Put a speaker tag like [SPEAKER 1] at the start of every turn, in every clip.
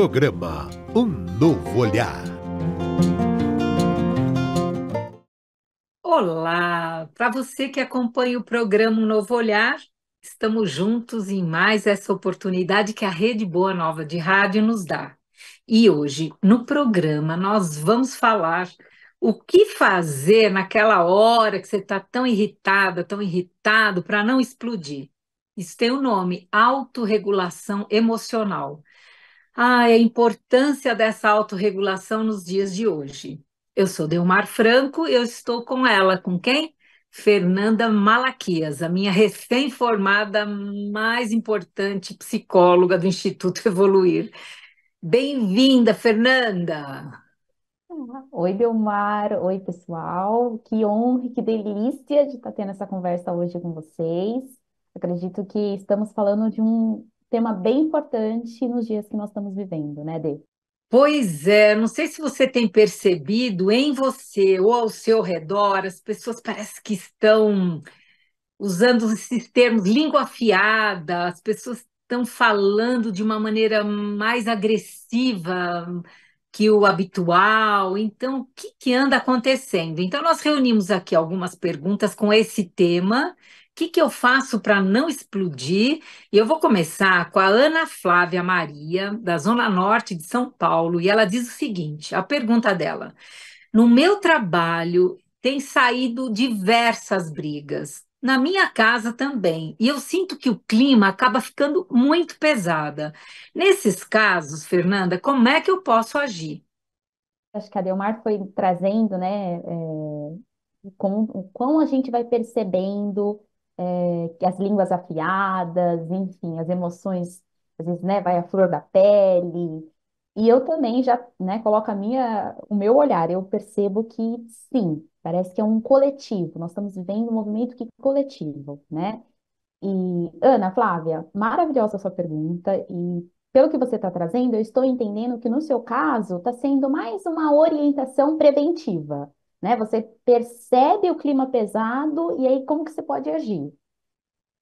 [SPEAKER 1] Programa Um Novo Olhar.
[SPEAKER 2] Olá! Para você que acompanha o programa Um Novo Olhar, estamos juntos em mais essa oportunidade que a Rede Boa Nova de Rádio nos dá. E hoje, no programa, nós vamos falar o que fazer naquela hora que você está tão irritada, tão irritado, para não explodir. Isso tem o um nome, autorregulação emocional. Ah, a importância dessa autorregulação nos dias de hoje. Eu sou Delmar Franco e eu estou com ela, com quem? Fernanda Malaquias, a minha recém-formada mais importante psicóloga do Instituto Evoluir. Bem-vinda, Fernanda!
[SPEAKER 1] Oi, Delmar. Oi, pessoal. Que honra, que delícia de estar tendo essa conversa hoje com vocês. Acredito que estamos falando de um tema bem
[SPEAKER 2] importante nos dias que nós estamos vivendo, né, Dê? Pois é, não sei se você tem percebido em você ou ao seu redor, as pessoas parecem que estão usando esses termos língua afiada, as pessoas estão falando de uma maneira mais agressiva que o habitual. Então, o que, que anda acontecendo? Então, nós reunimos aqui algumas perguntas com esse tema que, que eu faço para não explodir? E eu vou começar com a Ana Flávia Maria, da Zona Norte de São Paulo, e ela diz o seguinte: a pergunta dela. No meu trabalho tem saído diversas brigas. Na minha casa também, e eu sinto que o clima acaba ficando muito pesada. Nesses casos, Fernanda, como é que eu posso agir? Acho que a Delmar
[SPEAKER 1] foi trazendo, né, é, o quão a gente vai percebendo é, as línguas afiadas, enfim, as emoções, às vezes, né, vai à flor da pele. E eu também já, né, coloco a minha, o meu olhar, eu percebo que sim, parece que é um coletivo, nós estamos vivendo um movimento que é coletivo, né? E, Ana, Flávia, maravilhosa a sua pergunta, e pelo que você está trazendo, eu estou entendendo que no seu caso está sendo mais uma orientação preventiva, né? Você percebe o clima pesado e aí como que você pode agir?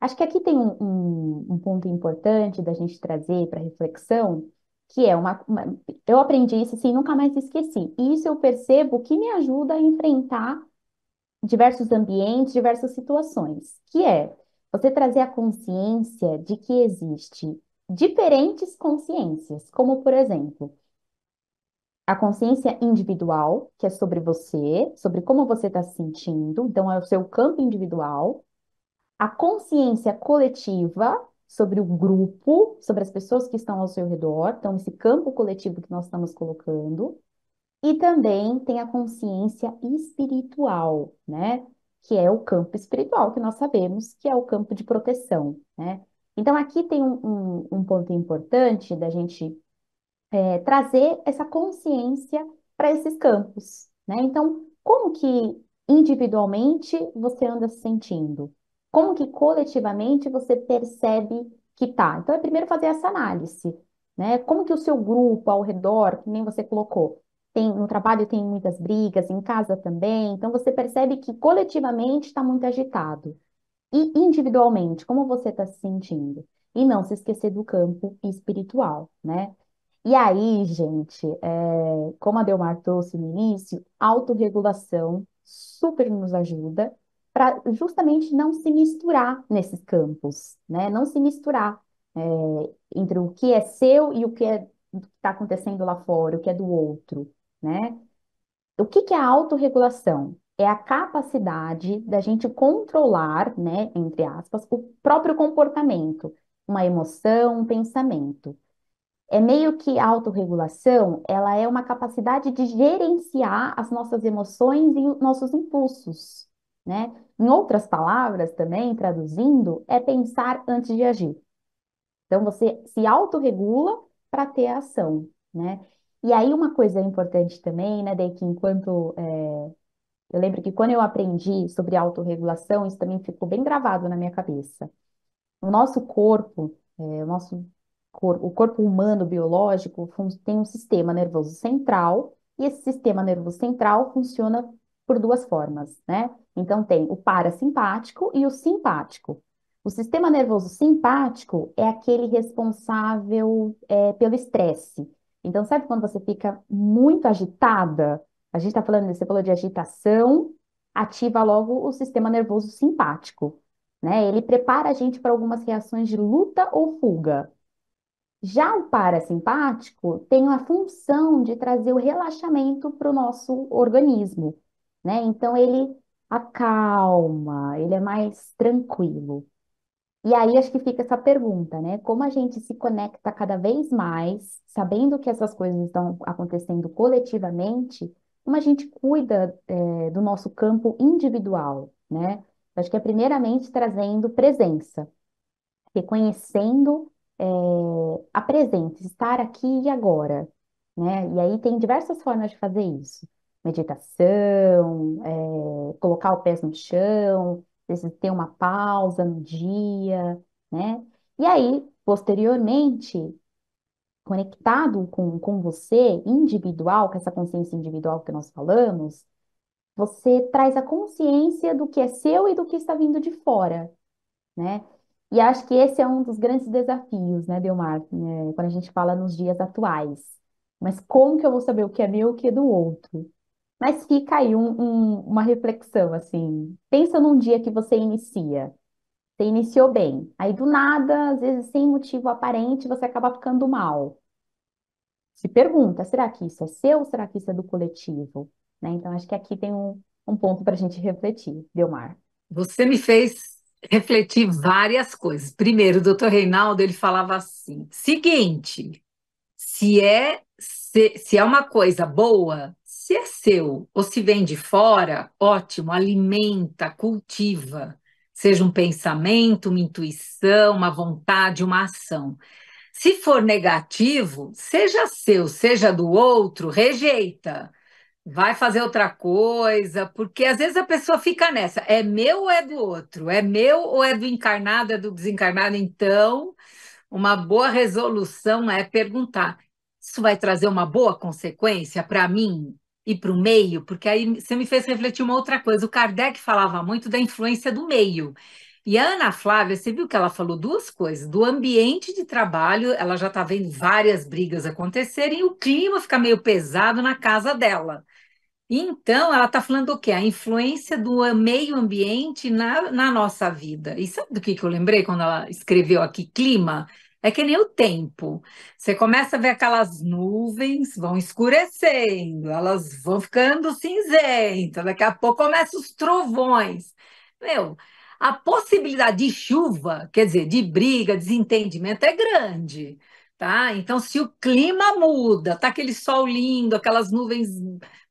[SPEAKER 1] Acho que aqui tem um, um, um ponto importante da gente trazer para reflexão, que é uma, uma, eu aprendi isso assim, nunca mais esqueci. E isso eu percebo que me ajuda a enfrentar diversos ambientes, diversas situações, que é você trazer a consciência de que existe diferentes consciências, como por exemplo, a consciência individual, que é sobre você, sobre como você está se sentindo, então é o seu campo individual. A consciência coletiva, sobre o grupo, sobre as pessoas que estão ao seu redor, então esse campo coletivo que nós estamos colocando. E também tem a consciência espiritual, né? Que é o campo espiritual, que nós sabemos que é o campo de proteção, né? Então, aqui tem um, um, um ponto importante da gente é, trazer essa consciência para esses campos, né? Então, como que individualmente você anda se sentindo? Como que coletivamente você percebe que tá? Então, é primeiro fazer essa análise, né? Como que o seu grupo ao redor, que nem você colocou, tem no trabalho tem muitas brigas, em casa também, então você percebe que coletivamente está muito agitado. E individualmente, como você está se sentindo? E não se esquecer do campo espiritual, né? E aí, gente, é, como a Delmar trouxe no início, autorregulação super nos ajuda para justamente não se misturar nesses campos, né? Não se misturar é, entre o que é seu e o que é, está acontecendo lá fora, o que é do outro, né? O que, que é autorregulação? É a capacidade da gente controlar, né, entre aspas, o próprio comportamento, uma emoção, um pensamento. É meio que a autorregulação, ela é uma capacidade de gerenciar as nossas emoções e os nossos impulsos, né? Em outras palavras, também traduzindo, é pensar antes de agir. Então você se autorregula para ter a ação, né? E aí uma coisa importante também, né, Dei, que enquanto é... eu lembro que quando eu aprendi sobre autorregulação, isso também ficou bem gravado na minha cabeça. O nosso corpo, é, o nosso o corpo humano biológico tem um sistema nervoso central, e esse sistema nervoso central funciona por duas formas, né? Então tem o parasimpático e o simpático. O sistema nervoso simpático é aquele responsável é, pelo estresse. Então, sabe quando você fica muito agitada? A gente está falando, você falou de agitação, ativa logo o sistema nervoso simpático. Né? Ele prepara a gente para algumas reações de luta ou fuga. Já o parasimpático tem a função de trazer o relaxamento para o nosso organismo, né? Então ele acalma, ele é mais tranquilo. E aí acho que fica essa pergunta, né? Como a gente se conecta cada vez mais, sabendo que essas coisas estão acontecendo coletivamente, como a gente cuida, é, do nosso campo individual, né? Acho que é primeiramente trazendo presença, reconhecendo é, apresente, estar aqui e agora, né? E aí tem diversas formas de fazer isso. Meditação, é, colocar o pé no chão, ter uma pausa no dia, né? E aí, posteriormente, conectado com, com você, individual, com essa consciência individual que nós falamos, você traz a consciência do que é seu e do que está vindo de fora, né? E acho que esse é um dos grandes desafios, né, Delmar, né, quando a gente fala nos dias atuais. Mas como que eu vou saber o que é meu e o que é do outro? Mas fica aí um, um, uma reflexão, assim. Pensa num dia que você inicia. Você iniciou bem. Aí, do nada, às vezes sem motivo aparente, você acaba ficando mal. Se pergunta, será que isso é seu? Será que isso é do coletivo?
[SPEAKER 2] Né? Então, acho que aqui tem um, um ponto para a gente refletir, Delmar. Você me fez refleti várias coisas. Primeiro, o doutor Reinaldo, ele falava assim, seguinte, se é, se, se é uma coisa boa, se é seu ou se vem de fora, ótimo, alimenta, cultiva, seja um pensamento, uma intuição, uma vontade, uma ação. Se for negativo, seja seu, seja do outro, rejeita vai fazer outra coisa, porque às vezes a pessoa fica nessa, é meu ou é do outro? É meu ou é do encarnado, é do desencarnado? Então, uma boa resolução é perguntar: isso vai trazer uma boa consequência para mim e para o meio? Porque aí você me fez refletir uma outra coisa. O Kardec falava muito da influência do meio. E a Ana Flávia, você viu que ela falou duas coisas: do ambiente de trabalho, ela já está vendo várias brigas acontecerem, e o clima fica meio pesado na casa dela. Então, ela está falando o quê? A influência do meio ambiente na, na nossa vida. E sabe do que, que eu lembrei quando ela escreveu aqui clima? É que nem o tempo. Você começa a ver aquelas nuvens, vão escurecendo, elas vão ficando cinzentas, daqui a pouco começam os trovões. Meu, a possibilidade de chuva, quer dizer, de briga, desentendimento é grande, tá? Então, se o clima muda, tá aquele sol lindo, aquelas nuvens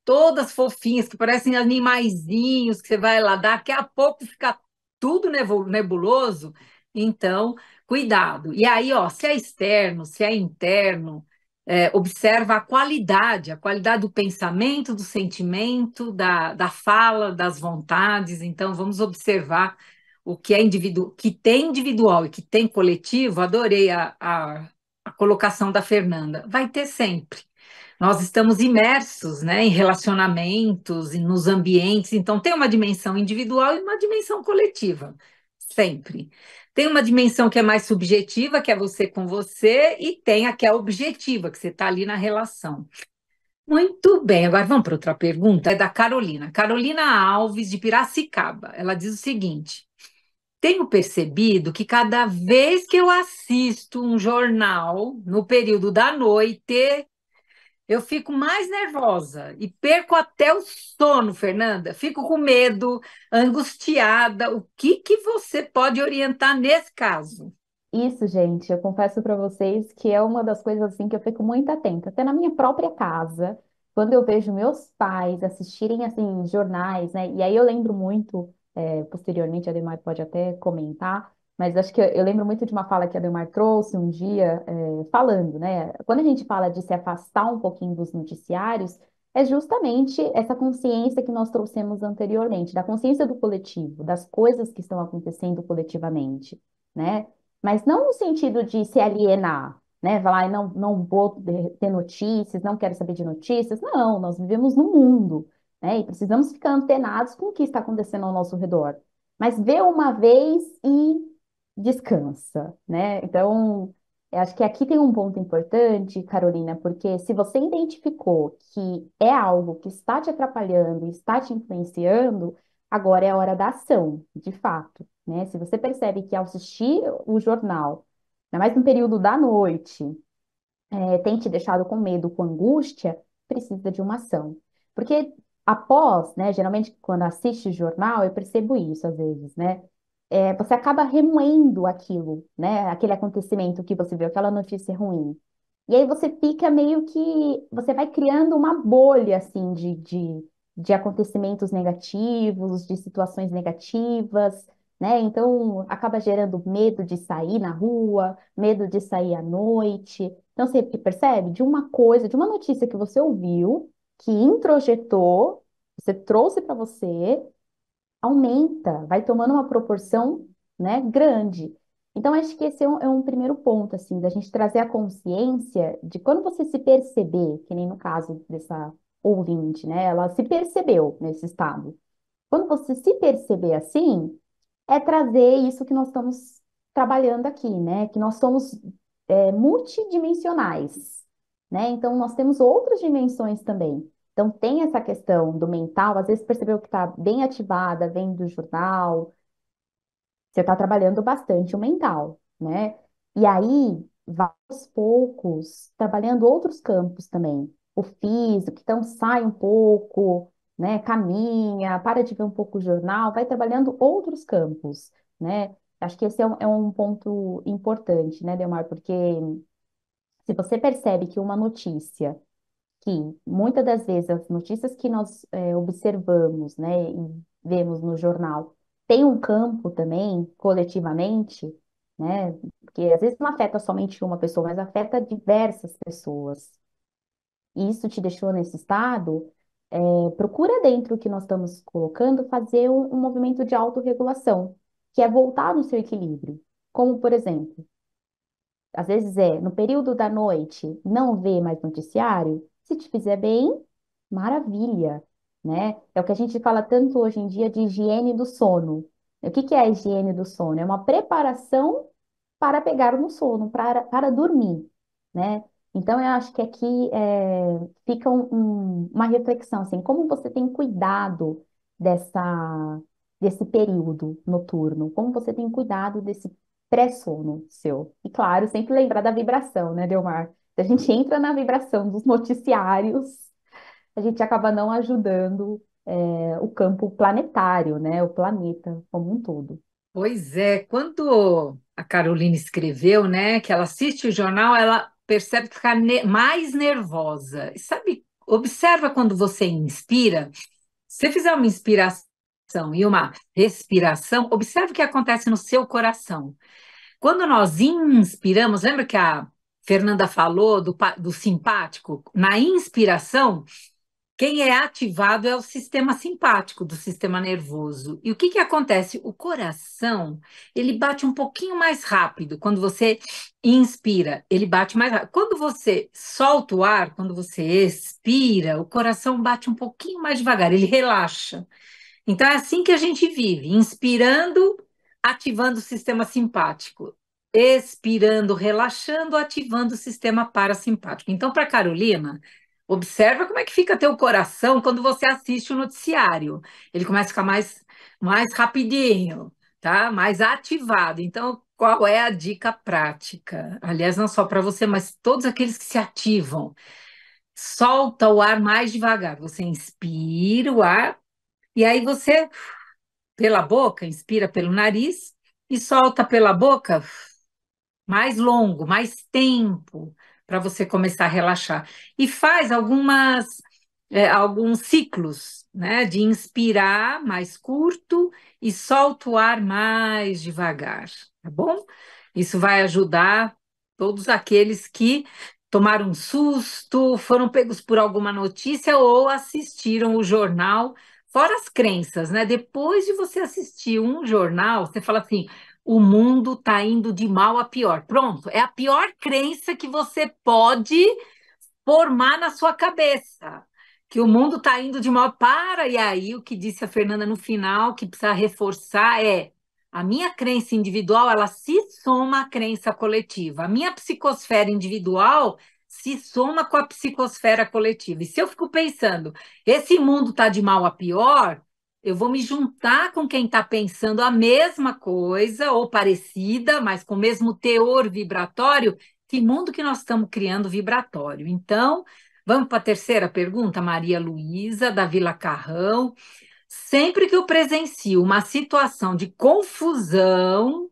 [SPEAKER 2] todas fofinhas, que parecem animaizinhos que você vai lá, daqui a pouco fica tudo nebuloso, então, cuidado. E aí, ó, se é externo, se é interno, é, observa a qualidade, a qualidade do pensamento, do sentimento, da, da fala, das vontades. Então, vamos observar o que é individual, que tem individual e que tem coletivo, adorei a, a, a, colocação da Fernanda, vai ter sempre. Nós estamos imersos né, em relacionamentos, nos ambientes, então tem uma dimensão individual e uma dimensão coletiva, sempre. Tem uma dimensão que é mais subjetiva, que é você com você, e tem a que é objetiva, que você está ali na relação. Muito bem, agora vamos para outra pergunta. É da Carolina. Carolina Alves, de Piracicaba. Ela diz o seguinte: tenho percebido que cada vez que eu assisto um jornal no período da noite, eu fico mais nervosa e perco até o sono, Fernanda. Fico com medo, angustiada. O que que você pode orientar nesse caso?
[SPEAKER 1] Isso, gente, eu confesso para vocês que é uma das coisas assim que eu fico muito atenta, até na minha própria casa, quando eu vejo meus pais assistirem assim jornais, né? E aí eu lembro muito é, posteriormente a Demar pode até comentar, mas acho que eu, eu, lembro muito de uma fala que a Demar trouxe um dia, é, falando, né? Quando a gente fala de se afastar um pouquinho dos noticiários, é justamente essa consciência que nós trouxemos anteriormente, da consciência do coletivo, das coisas que estão acontecendo coletivamente, né? Mas não no sentido de se alienar, né? Falar, não, não vou eh, ter notícias, não quero saber de notícias. Não, nós vivemos num mundo né? E precisamos ficar antenados com o que está acontecendo ao nosso redor. Mas vê uma vez e descansa, né? Então, eu acho que aqui tem um ponto importante, Carolina, porque se você identificou que é algo que está te atrapalhando, está te influenciando, agora é a hora da ação, de fato, né? Se você percebe que ao assistir o jornal, ainda mais no período da noite, é, tem te deixado com medo, com angústia, precisa de uma ação. Porque após, né, geralmente quando assiste jornal, eu percebo isso às vezes, né? É, você acaba remoendo aquilo, né? Aquele acontecimento que você viu, aquela notícia ruim. E aí você fica meio que. Você vai criando uma bolha, assim, de, de, de acontecimentos negativos, de situações negativas, né? Então acaba gerando medo de sair na rua, medo de sair à noite. Então você percebe? De uma coisa, de uma notícia que você ouviu, que introjetou, você trouxe para você, aumenta, vai tomando uma proporção, né, grande. Então, acho que esse é um, é um, primeiro ponto, assim, da gente trazer a consciência de quando você se perceber, que nem no caso dessa ouvinte, né? Ela se percebeu nesse estado. Quando você se perceber assim, é trazer isso que nós estamos trabalhando aqui, né? Que nós somos é, multidimensionais né? Então, nós temos outras dimensões também. Então, tem essa questão do mental, às vezes percebeu que está bem ativada, vem do jornal, você está trabalhando bastante o mental, né? E aí, vai aos poucos, trabalhando outros campos também. O físico, então sai um pouco, né? Caminha, para de ver um pouco o jornal, vai trabalhando outros campos, né? Acho que esse é um, é um ponto importante, né, Delmar? Porque se você percebe que uma notícia, que muitas das vezes as notícias que nós é, observamos, né, e vemos no jornal, tem um campo também, coletivamente, né, porque às vezes não afeta somente uma pessoa, mas afeta diversas pessoas. E isso te deixou nesse estado, é, procura dentro do que nós estamos colocando fazer um, um movimento de autorregulação, que é voltar no seu equilíbrio. Como, por exemplo, às vezes é no período da noite não ver mais noticiário, se te fizer bem, maravilha, né? É o que a gente fala tanto hoje em dia de higiene do sono. O que, que é a higiene do sono? É uma preparação para pegar no sono, para, para dormir, né? Então, eu acho que aqui é, fica um, um, uma reflexão, assim, como você tem cuidado dessa, desse período noturno, como você tem cuidado desse pré-sono seu. E claro, sempre lembrar da vibração, né, Delmar? Se a gente entra na vibração dos noticiários, a gente acaba não ajudando
[SPEAKER 2] é, o campo planetário, né, o planeta como um todo. Pois é, quando a Carolina escreveu, né, que ela assiste o jornal, ela percebe ficar ne mais nervosa. E sabe, observa quando você inspira. Se você fizer uma inspiração e uma respiração, observe o que acontece no seu coração. Quando nós inspiramos, lembra que a Fernanda falou do, do simpático? Na inspiração, quem é ativado é o sistema simpático do sistema nervoso. E o que, que acontece? O coração, ele bate um pouquinho mais rápido quando você inspira, ele bate mais rápido. Quando você solta o ar, quando você expira, o coração bate um pouquinho mais devagar, ele relaxa. Então é assim que a gente vive, inspirando, ativando o sistema simpático, expirando, relaxando, ativando o sistema parasimpático. Então, para Carolina, observa como é que fica teu coração quando você assiste o noticiário. Ele começa a ficar mais, mais rapidinho, tá? Mais ativado. Então, qual é a dica prática? Aliás, não só para você, mas todos aqueles que se ativam. Solta o ar mais devagar. Você inspira o ar e aí você, pela boca, inspira pelo nariz e solta pela boca mais longo, mais tempo, para você começar a relaxar. E faz algumas, é, alguns ciclos, né? De inspirar mais curto e solta o ar mais devagar, tá bom? Isso vai ajudar todos aqueles que tomaram um susto, foram pegos por alguma notícia ou assistiram o jornal Fora as crenças, né? Depois de você assistir um jornal, você fala assim: o mundo está indo de mal a pior. Pronto, é a pior crença que você pode formar na sua cabeça. Que o mundo está indo de mal para. E aí, o que disse a Fernanda no final, que precisa reforçar, é a minha crença individual, ela se soma à crença coletiva. A minha psicosfera individual se soma com a psicosfera coletiva. E se eu fico pensando, esse mundo está de mal a pior, eu vou me juntar com quem está pensando a mesma coisa ou parecida, mas com o mesmo teor vibratório. Que mundo que nós estamos criando vibratório? Então, vamos para a terceira pergunta, Maria Luísa, da Vila Carrão. Sempre que eu presencio uma situação de confusão, o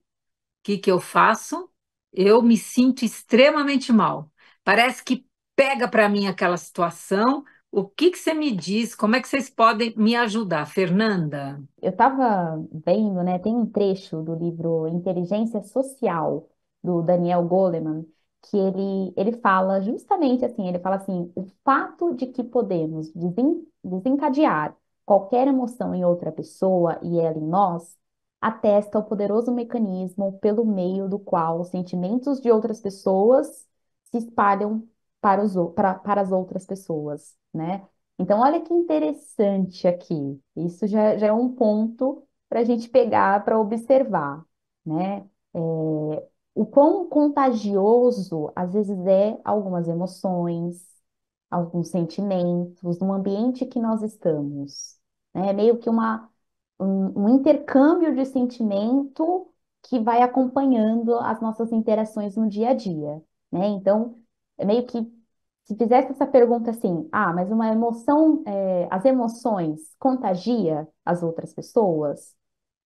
[SPEAKER 2] que, que eu faço? Eu me sinto extremamente mal. Parece que pega para mim aquela situação. O que que você me diz? Como é que vocês podem me ajudar, Fernanda?
[SPEAKER 1] Eu estava vendo, né? Tem um trecho do livro Inteligência Social do Daniel Goleman que ele ele fala justamente assim, ele fala assim, o fato de que podemos desencadear qualquer emoção em outra pessoa e ela em nós atesta o poderoso mecanismo pelo meio do qual os sentimentos de outras pessoas se espalham para, os, para, para as outras pessoas, né? Então, olha que interessante aqui. Isso já, já é um ponto para a gente pegar para observar, né? É, o quão contagioso às vezes é algumas emoções, alguns sentimentos, no ambiente que nós estamos. Né? É né? meio que uma, um, um intercâmbio de sentimento que vai acompanhando as nossas interações no dia a dia né? Então, é meio que se fizesse essa pergunta assim, ah, mas uma emoção, é, as emoções contagia as outras pessoas?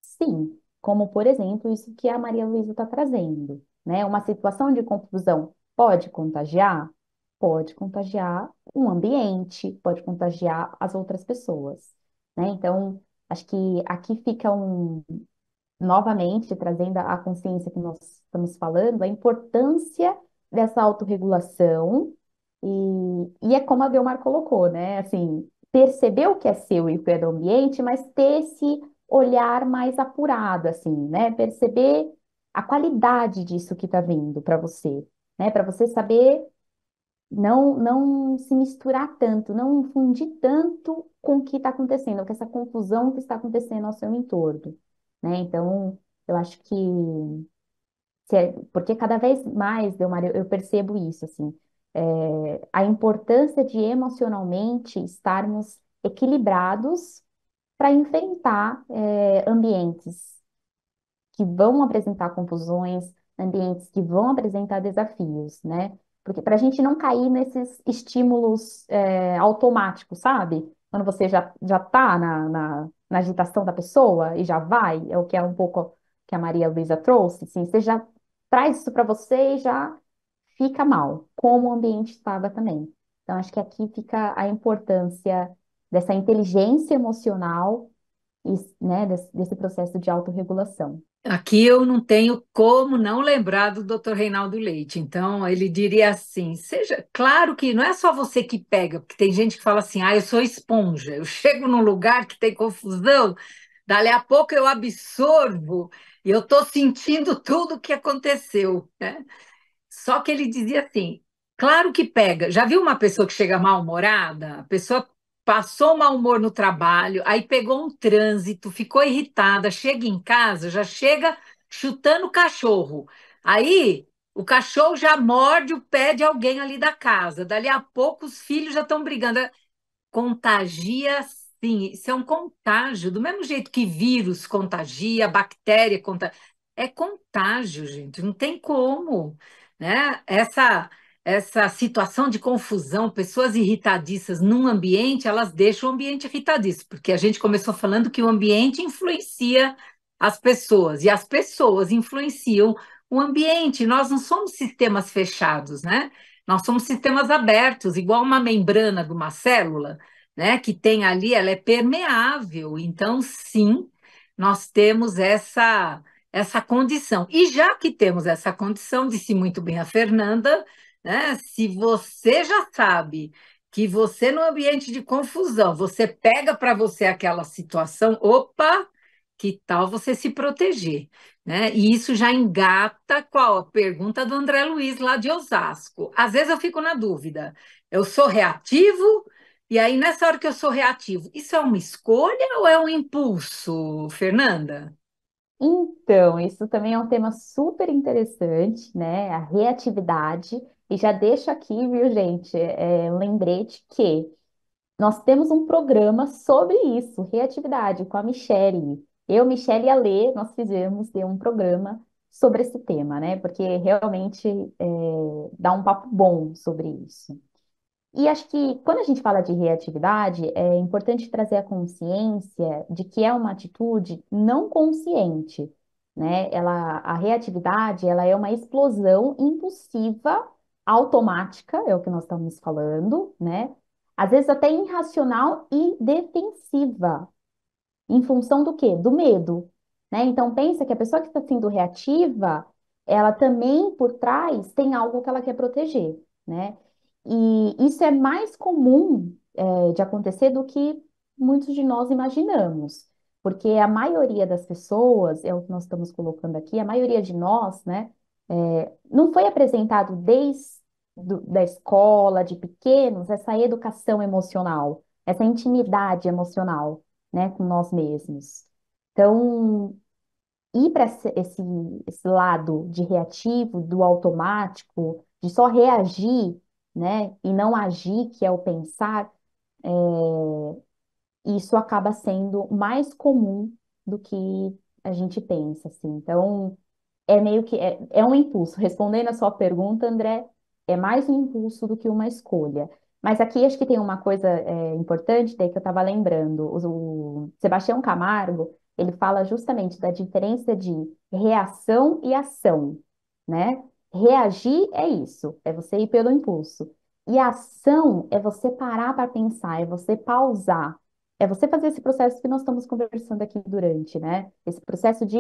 [SPEAKER 1] Sim, como por exemplo isso que a Maria Luísa está trazendo, né? Uma situação de confusão pode contagiar? Pode contagiar um ambiente, pode contagiar as outras pessoas, né? Então, acho que aqui fica um, novamente, trazendo a consciência que nós estamos falando, a importância dessa autorregulação e, e é como a Delmar colocou, né? Assim, perceber o que é seu e o que é do ambiente, mas ter esse olhar mais apurado, assim, né? Perceber a qualidade disso que está vindo para você, né? Para você saber não não se misturar tanto, não fundir tanto com o que está acontecendo, com essa confusão que está acontecendo ao seu entorno, né? Então, eu acho que é, porque cada vez mais, Delmar, eu, eu percebo isso, assim, é, a importância de emocionalmente estarmos equilibrados para enfrentar é, ambientes que vão apresentar confusões, ambientes que vão apresentar desafios, né? Porque para a gente não cair nesses estímulos é, automáticos, sabe? Quando você já, já tá na, na, na, agitação da pessoa e já vai, é o que é um pouco que a Maria Luísa trouxe, assim, você já traz isso para você e já fica mal, como o ambiente estava também. Então, acho que aqui fica a importância dessa inteligência emocional e né, desse, desse processo de autorregulação.
[SPEAKER 2] Aqui eu não tenho como não lembrar do Dr. Reinaldo Leite. Então, ele diria assim: seja claro que não é só você que pega, porque tem gente que fala assim: ah, eu sou esponja, eu chego num lugar que tem confusão, Dali a pouco eu absorvo e eu estou sentindo tudo o que aconteceu. Né? Só que ele dizia assim: claro que pega. Já viu uma pessoa que chega mal-humorada? A pessoa passou mau humor no trabalho, aí pegou um trânsito, ficou irritada, chega em casa, já chega chutando o cachorro. Aí o cachorro já morde o pé de alguém ali da casa. Dali a pouco os filhos já estão brigando. Contagia Sim, isso é um contágio, do mesmo jeito que vírus contagia, bactéria contagia. É contágio, gente, não tem como. Né? Essa, essa situação de confusão, pessoas irritadiças num ambiente, elas deixam o ambiente irritadiço, porque a gente começou falando que o ambiente influencia as pessoas e as pessoas influenciam o ambiente. Nós não somos sistemas fechados, né? Nós somos sistemas abertos, igual uma membrana de uma célula né, que tem ali, ela é permeável. Então, sim, nós temos essa essa condição. E já que temos essa condição, disse muito bem a Fernanda, né, se você já sabe que você no ambiente de confusão, você pega para você aquela situação, opa, que tal você se proteger, né? E isso já engata qual a pergunta do André Luiz lá de Osasco. Às vezes eu fico na dúvida. Eu sou reativo e aí, nessa hora que eu sou reativo, isso é uma escolha ou é um impulso, Fernanda? Então, isso
[SPEAKER 1] também é um tema super interessante, né? A reatividade. E já deixo aqui, viu, gente, é, lembrete que nós temos um programa sobre isso, reatividade, com a Michelle. Eu, Michelle e a Lê, nós fizemos um programa sobre esse tema, né? Porque realmente é, dá um papo bom sobre isso. E acho que quando a gente fala de reatividade, é importante trazer a consciência de que é uma atitude não consciente, né? Ela, a reatividade, ela é uma explosão impulsiva, automática, é o que nós estamos falando, né? Às vezes até irracional e defensiva, em função do quê? Do medo, né? Então pensa que a pessoa que está sendo reativa, ela também por trás tem algo que ela quer proteger, né? E isso é mais comum é, de acontecer do que muitos de nós imaginamos, porque a maioria das pessoas, é o que nós estamos colocando aqui, a maioria de nós, né, é, não foi apresentado desde do, da escola, de pequenos, essa educação emocional, essa intimidade emocional, né, com nós mesmos. Então, ir para esse, esse lado de reativo, do automático, de só reagir né? E não agir, que é o pensar, é, isso acaba sendo mais comum do que a gente pensa, assim. Então, é meio que é, é um impulso. Respondendo a sua pergunta, André, é mais um impulso do que uma escolha. Mas aqui acho que tem uma coisa é, importante daí que eu estava lembrando. O, o Sebastião Camargo ele fala justamente da diferença de reação e ação, né? Reagir é isso, é você ir pelo impulso. E a ação é você parar para pensar, é você pausar, é você fazer esse processo que nós estamos conversando aqui durante, né? Esse processo de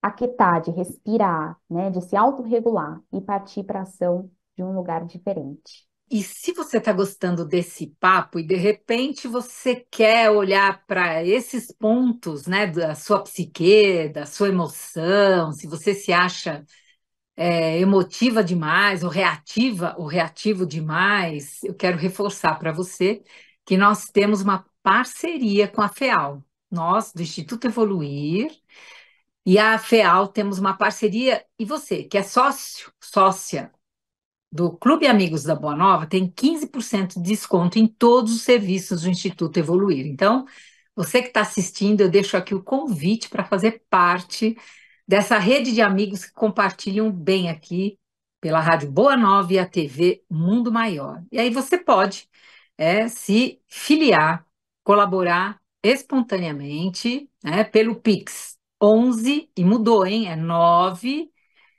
[SPEAKER 1] aquietar, de respirar, né? De se autorregular e partir para ação de um lugar
[SPEAKER 2] diferente. E se você está gostando desse papo e de repente você quer olhar para esses pontos, né, da sua psique, da sua emoção, se você se acha é, emotiva demais ou reativa ou reativo demais, eu quero reforçar para você que nós temos uma parceria com a FEAL. Nós, do Instituto Evoluir, e a FEAL temos uma parceria, e você, que é sócio, sócia do Clube Amigos da Boa Nova, tem 15% de desconto em todos os serviços do Instituto Evoluir. Então, você que está assistindo, eu deixo aqui o convite para fazer parte dessa rede de amigos que compartilham bem aqui pela Rádio Boa Nova e a TV Mundo Maior. E aí você pode é, se filiar, colaborar espontaneamente né, pelo Pix 11, e mudou, hein? É 9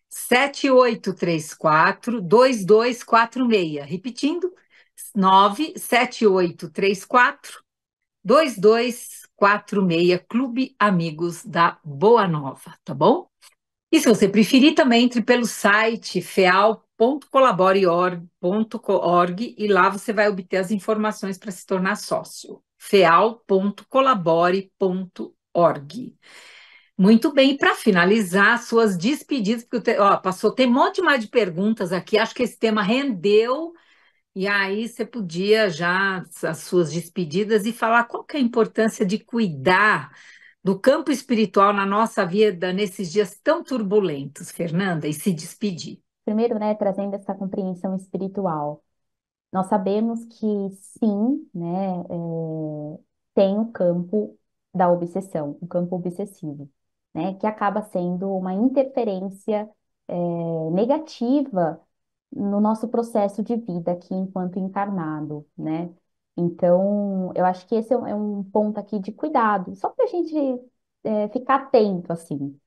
[SPEAKER 2] 7834 2246. Repetindo, 97834 2246. 46 Clube Amigos da Boa Nova, tá bom? E se você preferir, também entre pelo site feal.colabore.org e lá você vai obter as informações para se tornar sócio. feal.colabore.org. Muito bem, para finalizar, suas despedidas, porque ó, passou, tem um monte mais de perguntas aqui, acho que esse tema rendeu e aí você podia já as suas despedidas e falar qual que é a importância de cuidar do campo espiritual na nossa vida nesses dias tão turbulentos, Fernanda, e se despedir.
[SPEAKER 1] Primeiro, né, trazendo essa compreensão espiritual. Nós sabemos que sim, né, é, tem o campo da obsessão, o campo obsessivo, né, que acaba sendo uma interferência é, negativa no nosso processo de vida aqui enquanto encarnado, né? Então, eu acho que esse é um é ponto aqui de cuidado, só para a gente é, ficar atento, assim,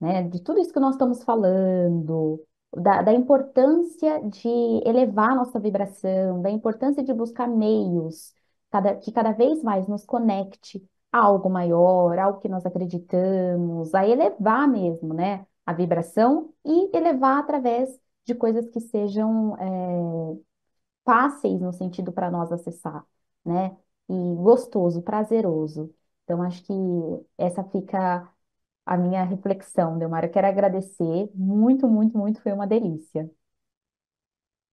[SPEAKER 1] né? De tudo isso que nós estamos falando, da, da importância de elevar a nossa vibração, da importância de buscar meios cada, que cada vez mais nos conecte a algo maior, algo que nós acreditamos, a elevar mesmo, né? A vibração e elevar através de coisas que sejam é, fáceis no sentido para nós acessar, né? E gostoso, prazeroso. Então, acho que essa fica a minha reflexão, Delmar. Eu quero agradecer muito, muito, muito. Foi uma delícia.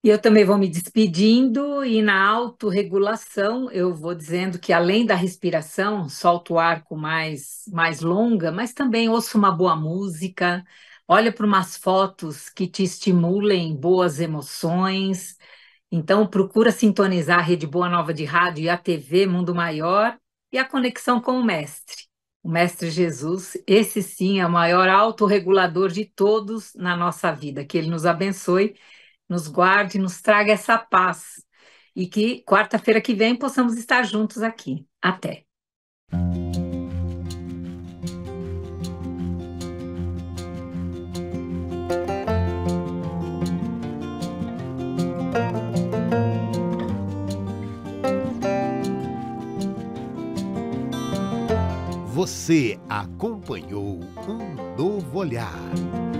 [SPEAKER 2] E eu também vou me despedindo e na autorregulação eu vou dizendo que além da respiração, solto o arco mais mais longa, mas também ouço uma boa música, olha para umas fotos que te estimulem boas emoções. Então, procura sintonizar a Rede Boa Nova de Rádio e a TV Mundo Maior e a conexão com o Mestre. O Mestre Jesus, esse sim é o maior autorregulador de todos na nossa vida. Que ele nos abençoe, nos guarde, nos traga essa paz. E que quarta-feira que vem possamos estar juntos aqui. Até! Você acompanhou um novo olhar.